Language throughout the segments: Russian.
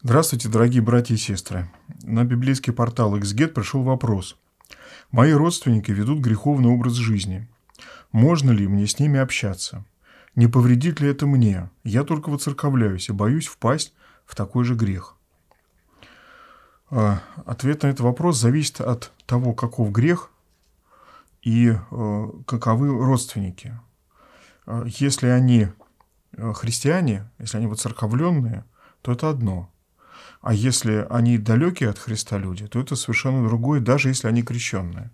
Здравствуйте, дорогие братья и сестры. На библейский портал XGET пришел вопрос. Мои родственники ведут греховный образ жизни. Можно ли мне с ними общаться? Не повредит ли это мне? Я только воцерковляюсь и боюсь впасть в такой же грех. А, ответ на этот вопрос зависит от того, каков грех и э, каковы родственники. А, если они э, христиане, если они воцерковленные, то это одно – а если они далекие от Христа люди, то это совершенно другое, даже если они крещенные.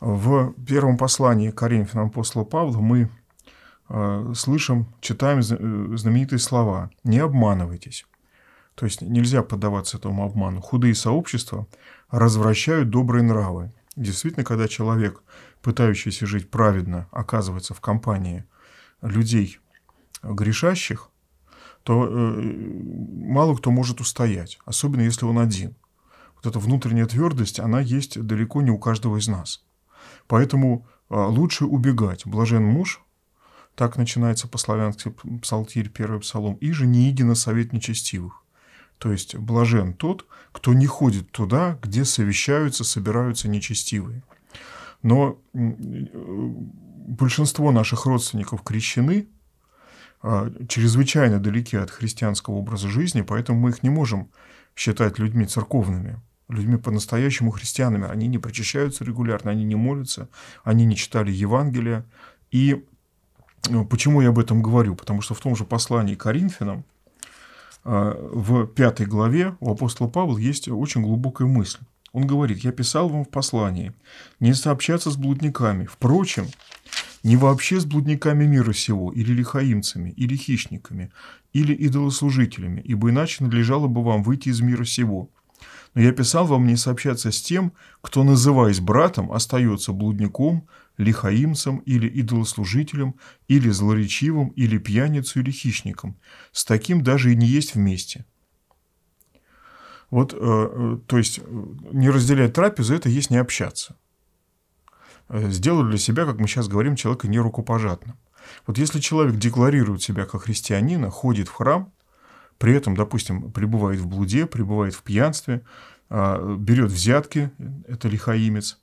В первом послании Коринфянам апостола Павла мы э, слышим, читаем э, знаменитые слова «не обманывайтесь». То есть нельзя поддаваться этому обману. Худые сообщества развращают добрые нравы. Действительно, когда человек, пытающийся жить праведно, оказывается в компании людей грешащих, то э, мало кто может устоять, особенно если он один. Вот эта внутренняя твердость, она есть далеко не у каждого из нас. Поэтому э, лучше убегать. Блажен муж, так начинается по-славянски псалтирь, первый псалом, и же не едино совет нечестивых. То есть блажен тот, кто не ходит туда, где совещаются, собираются нечестивые. Но э, большинство наших родственников крещены – а, чрезвычайно далеки от христианского образа жизни, поэтому мы их не можем считать людьми церковными, людьми по-настоящему христианами. Они не прочищаются регулярно, они не молятся, они не читали Евангелия. И э, почему я об этом говорю? Потому что в том же послании к Коринфянам, а, в пятой главе у апостола Павла есть очень глубокая мысль. Он говорит, я писал вам в послании, не сообщаться с блудниками. Впрочем, не вообще с блудниками мира сего, или лихаимцами, или хищниками, или идолослужителями, ибо иначе надлежало бы вам выйти из мира сего. Но я писал вам не сообщаться с тем, кто, называясь братом, остается блудником, лихаимцем или идолослужителем, или злоречивым, или пьяницей, или хищником. С таким даже и не есть вместе. Вот, э, э то есть, э, не разделять трапезу – это есть не общаться. Э, сделали для себя, как мы сейчас говорим, человека нерукопожатным. Вот если человек декларирует себя как христианина, ходит в храм, при этом, допустим, пребывает в блуде, пребывает в пьянстве, а, берет взятки, это лихаимец,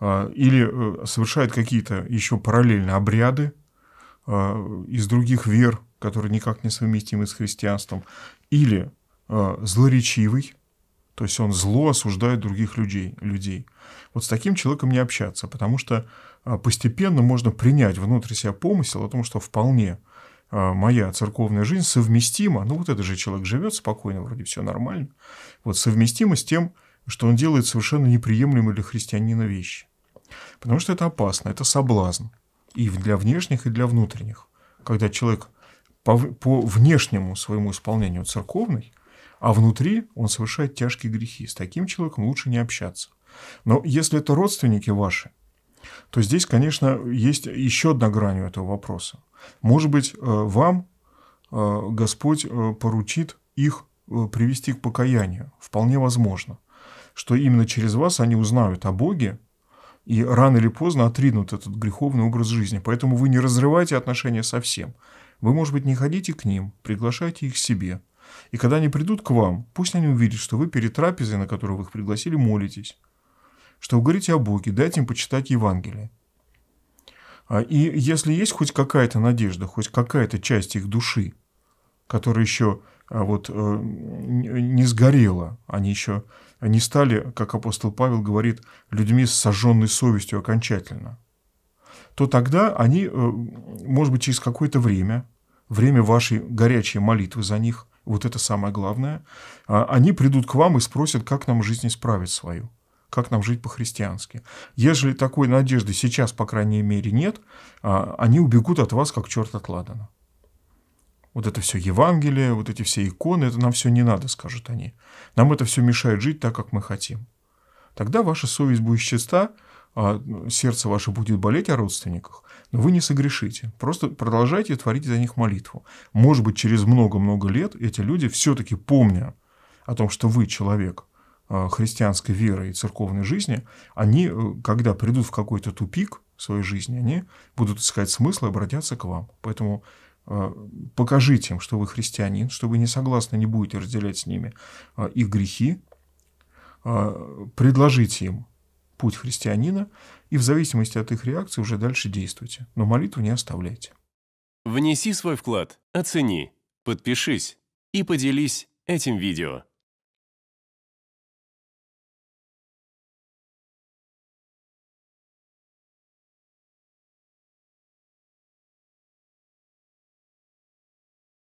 а, или э, совершает какие-то еще параллельно обряды а, из других вер, которые никак не совместимы с христианством, или злоречивый, то есть он зло осуждает других людей. людей. Вот с таким человеком не общаться, потому что а, постепенно можно принять внутрь себя помысел о том, что вполне а, моя церковная жизнь совместима, ну вот этот же человек живет спокойно, вроде все нормально, вот совместима с тем, что он делает совершенно неприемлемые для христианина вещи. Потому что это опасно, это соблазн и для внешних, и для внутренних. Когда человек по, по внешнему своему исполнению церковной а внутри он совершает тяжкие грехи. С таким человеком лучше не общаться. Но если это родственники ваши, то здесь, конечно, есть еще одна грань у этого вопроса. Может быть, э, вам э, Господь э, поручит их привести к покаянию. Вполне возможно, что именно через вас они узнают о Боге и рано или поздно отринут этот греховный образ жизни. Поэтому вы не разрываете отношения совсем. Вы, может быть, не ходите к ним, приглашайте их к себе – и когда они придут к вам, пусть они увидят, что вы перед трапезой, на которую вы их пригласили, молитесь, что вы говорите о Боге, дайте им почитать Евангелие. А, и если есть хоть какая-то надежда, хоть какая-то часть их души, которая еще а, вот, э, не сгорела, они еще не стали, как апостол Павел говорит, людьми с сожженной совестью окончательно, то тогда они, э, может быть, через какое-то время, время вашей горячей молитвы за них – вот это самое главное, а они придут к вам и спросят, как нам жизнь исправить свою, как нам жить по-христиански. Если такой надежды сейчас, по крайней мере, нет, а, они убегут от вас, как черт от ладана. Вот это все Евангелие, вот эти все иконы, это нам все не надо, скажут они. Нам это все мешает жить так, как мы хотим. Тогда ваша совесть будет чиста, а сердце ваше будет болеть о родственниках, но вы не согрешите. Просто продолжайте творить за них молитву. Может быть, через много-много лет эти люди все-таки помня о том, что вы человек а, христианской веры и церковной жизни, они, э, когда придут в какой-то тупик своей жизни, они будут искать смысл и обратятся к вам. Поэтому а, покажите им, что вы христианин, что вы не согласны, не будете разделять с ними а, их грехи, предложите им путь христианина, и в зависимости от их реакции уже дальше действуйте, но молитву не оставляйте. Внеси свой вклад, оцени, подпишись и поделись этим видео.